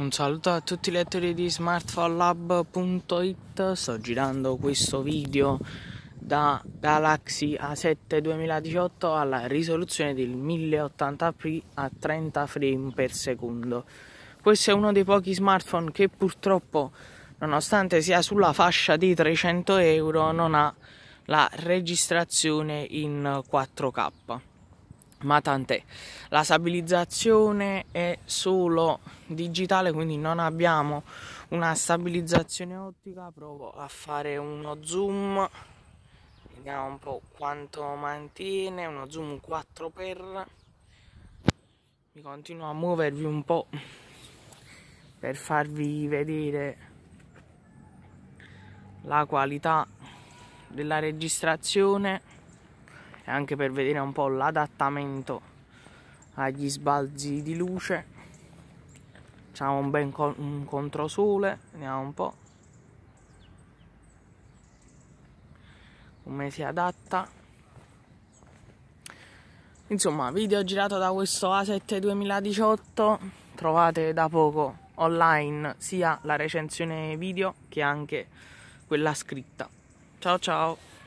Un saluto a tutti i lettori di smartphonelab.it Sto girando questo video da Galaxy A7 2018 alla risoluzione del 1080p a 30 frame per secondo Questo è uno dei pochi smartphone che purtroppo nonostante sia sulla fascia dei 300 euro non ha la registrazione in 4K ma tant'è. La stabilizzazione è solo digitale, quindi non abbiamo una stabilizzazione ottica. Provo a fare uno zoom, vediamo un po' quanto mantiene, uno zoom 4x. Mi continuo a muovervi un po' per farvi vedere la qualità della registrazione e anche per vedere un po' l'adattamento agli sbalzi di luce facciamo un bel con- un controsole vediamo un po' come si adatta insomma video girato da questo A7 2018 trovate da poco online sia la recensione video che anche quella scritta ciao ciao